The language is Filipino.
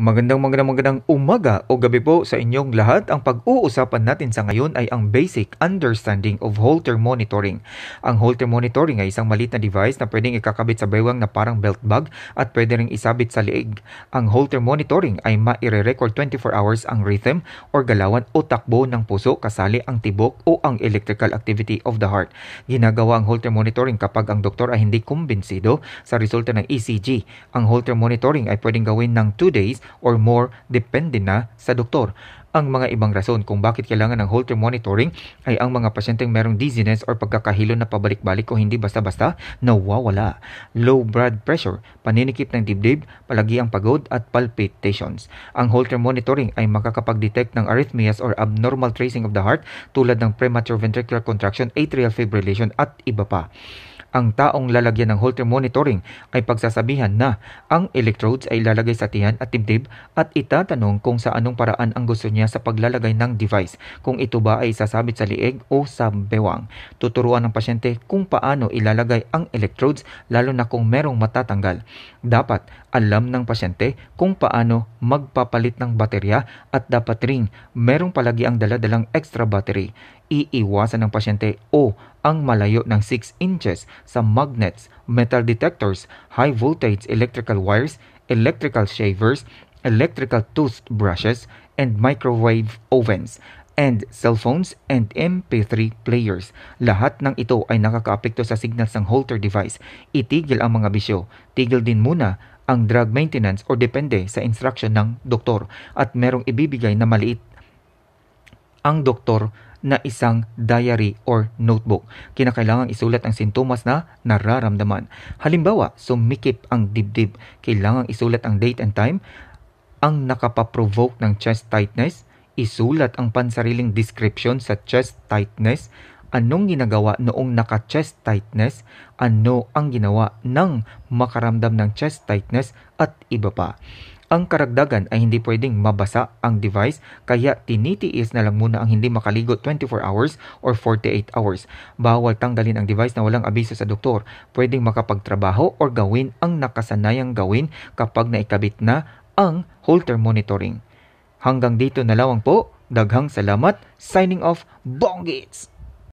Magandang magandang magandang umaga o gabi po sa inyong lahat. Ang pag-uusapan natin sa ngayon ay ang basic understanding of holter monitoring. Ang holter monitoring ay isang maliit na device na pwedeng ikakabit sa baywang na parang belt bag at pwede ring isabit sa liig. Ang holter monitoring ay maire-record 24 hours ang rhythm o galawan o takbo ng puso kasali ang tibok o ang electrical activity of the heart. Ginagawa ang holter monitoring kapag ang doktor ay hindi kumbinsido sa resulta ng ECG. Ang holter monitoring ay pwedeng gawin ng 2 days or more depende na sa doktor. Ang mga ibang rason kung bakit kailangan ng Holter monitoring ay ang mga pasyenteng merong dizziness or pagkakahilo na pabalik-balik o hindi basta-basta nawawala. Low blood pressure, paninikip ng dibdib, palagi ang pagod at palpitations. Ang Holter monitoring ay makakapag-detect ng arrhythmias or abnormal tracing of the heart tulad ng premature ventricular contraction, atrial fibrillation at iba pa ang taong lalagyan ng Holter monitoring ay pagsasabihan na ang electrodes ay lalagay sa tiyan at dibdib at itatanong kung sa anong paraan ang gusto niya sa paglalagay ng device, kung ito ba ay sasabit sa lieg o sa bewang. Tuturuan ng pasyente kung paano ilalagay ang electrodes lalo na kung merong matatanggal. Dapat alam ng pasyente kung paano magpapalit ng baterya at dapat ring merong palagi ang daladalang extra battery. Iiwasan ng pasyente o ang malayo ng 6 inches sa magnets, metal detectors, high voltage electrical wires, electrical shavers, electrical toothbrushes, and microwave ovens and cell phones and MP3 players. Lahat ng ito ay nakakaapekto sa signals ng holter device. Itigil ang mga bisyo. Tigil din muna ang drug maintenance o depende sa instruction ng doktor at merong ibibigay na maliit ang doktor na isang diary or notebook. Kinakailangan isulat ang sintomas na nararamdaman. Halimbawa, sumikip ang dibdib. Kailangan isulat ang date and time, ang nakapaprovoke ng chest tightness, isulat ang pansariling description sa chest tightness, anong ginagawa noong naka-chest tightness, ano ang ginawa ng makaramdam ng chest tightness at iba pa. Ang karagdagan ay hindi pwedeng mabasa ang device kaya tinitiis na lang muna ang hindi makaligo 24 hours or 48 hours. Bawal tanggalin ang device na walang abiso sa doktor. Pwedeng makapagtrabaho or gawin ang nakasanayang gawin kapag naikabit na ang Holter Monitoring. Hanggang dito na lawang po. Daghang salamat. Signing off, Bongits!